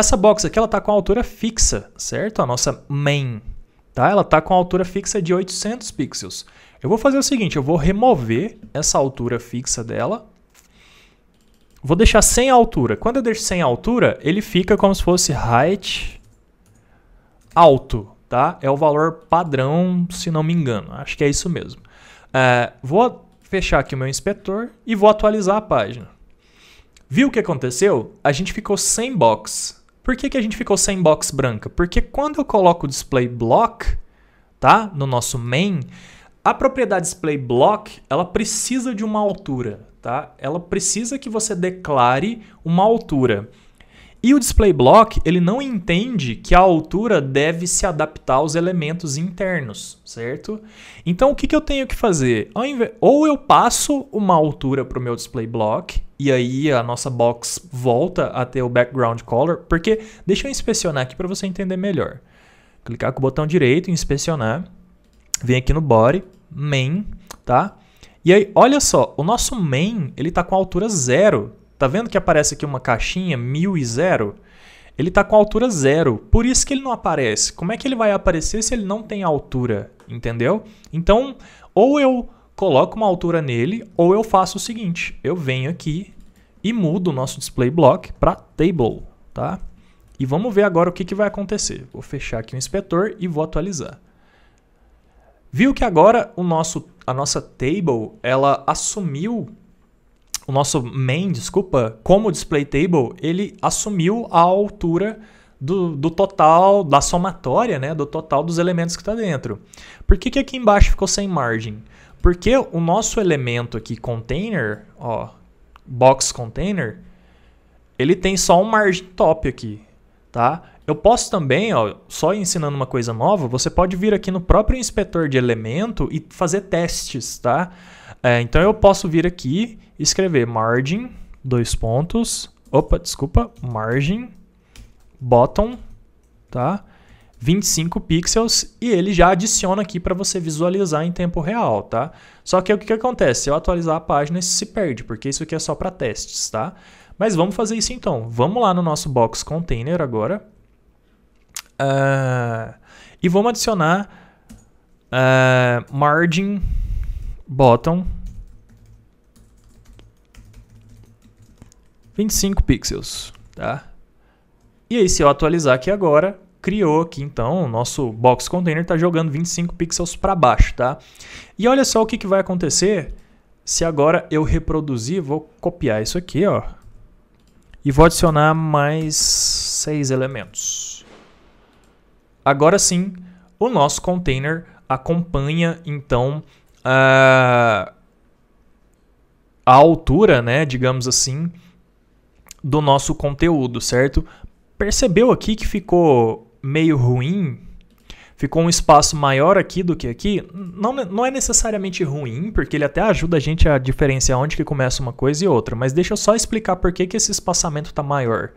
Essa box aqui ela está com a altura fixa, certo? A nossa main, tá? Ela está com a altura fixa de 800 pixels. Eu vou fazer o seguinte, eu vou remover essa altura fixa dela. Vou deixar sem altura. Quando eu deixo sem altura, ele fica como se fosse height alto, tá? É o valor padrão, se não me engano. Acho que é isso mesmo. É, vou fechar aqui o meu inspetor e vou atualizar a página. Viu o que aconteceu? A gente ficou sem box. Por que, que a gente ficou sem box branca? Porque quando eu coloco o display block, tá? No nosso main, a propriedade display block, ela precisa de uma altura, tá? Ela precisa que você declare uma altura. E o display block, ele não entende que a altura deve se adaptar aos elementos internos, certo? Então o que, que eu tenho que fazer? Ou eu passo uma altura para o meu display block, e aí a nossa box volta a ter o background color, porque deixa eu inspecionar aqui para você entender melhor. Clicar com o botão direito, inspecionar, vem aqui no body, main, tá? E aí, olha só, o nosso main, ele está com altura zero, Tá vendo que aparece aqui uma caixinha 1000 e 0? Ele está com altura zero, por isso que ele não aparece. Como é que ele vai aparecer se ele não tem altura, entendeu? Então, ou eu coloco uma altura nele, ou eu faço o seguinte, eu venho aqui e mudo o nosso display block para table, tá? E vamos ver agora o que, que vai acontecer. Vou fechar aqui o inspetor e vou atualizar. Viu que agora o nosso, a nossa table ela assumiu o nosso main, desculpa, como display table, ele assumiu a altura do, do total, da somatória, né, do total dos elementos que está dentro. Por que, que aqui embaixo ficou sem margem? Porque o nosso elemento aqui, container, ó, box container, ele tem só um margem top aqui tá? Eu posso também, ó, só ensinando uma coisa nova, você pode vir aqui no próprio inspetor de elemento e fazer testes, tá? É, então eu posso vir aqui e escrever margin, dois pontos, opa, desculpa, margin, bottom, tá? 25 pixels e ele já adiciona aqui para você visualizar em tempo real, tá? Só que o que, que acontece? Se eu atualizar a página, isso se perde, porque isso aqui é só para testes, tá? Mas vamos fazer isso então. Vamos lá no nosso box container agora. Uh, e vamos adicionar uh, margin bottom 25 pixels, tá? E aí se eu atualizar aqui agora, criou aqui então o nosso box container está jogando 25 pixels para baixo, tá? E olha só o que, que vai acontecer se agora eu reproduzir, vou copiar isso aqui, ó, e vou adicionar mais seis elementos. Agora sim, o nosso container acompanha então a, a altura, né, digamos assim, do nosso conteúdo, certo? Percebeu aqui que ficou meio ruim, ficou um espaço maior aqui do que aqui, não, não é necessariamente ruim, porque ele até ajuda a gente a diferenciar onde que começa uma coisa e outra, mas deixa eu só explicar por que, que esse espaçamento está maior.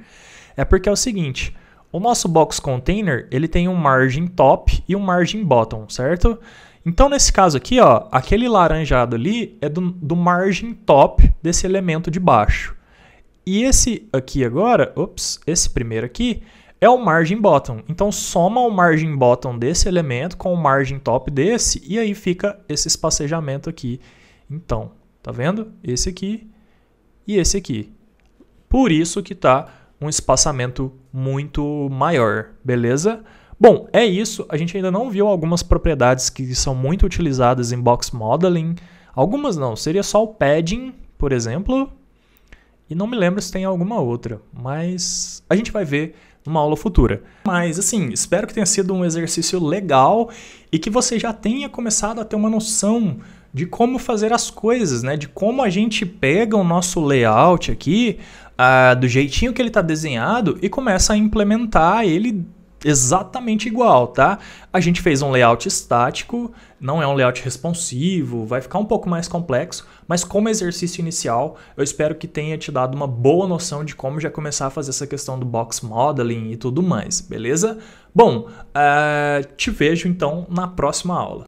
É porque é o seguinte, o nosso box container, ele tem um margin top e um margin bottom, certo? Então, nesse caso aqui, ó, aquele laranjado ali é do, do margin top desse elemento de baixo. E esse aqui agora, ops, esse primeiro aqui, é o margin bottom. Então soma o margin bottom desse elemento com o margin top desse e aí fica esse espacejamento aqui. Então, tá vendo? Esse aqui e esse aqui. Por isso que tá um espaçamento muito maior, beleza? Bom, é isso. A gente ainda não viu algumas propriedades que são muito utilizadas em box modeling. Algumas não, seria só o padding, por exemplo, e não me lembro se tem alguma outra, mas a gente vai ver numa aula futura. Mas assim, espero que tenha sido um exercício legal e que você já tenha começado a ter uma noção de como fazer as coisas, né? De como a gente pega o nosso layout aqui, ah, do jeitinho que ele está desenhado e começa a implementar ele exatamente igual, tá? A gente fez um layout estático, não é um layout responsivo, vai ficar um pouco mais complexo, mas como exercício inicial, eu espero que tenha te dado uma boa noção de como já começar a fazer essa questão do box modeling e tudo mais, beleza? Bom, uh, te vejo então na próxima aula.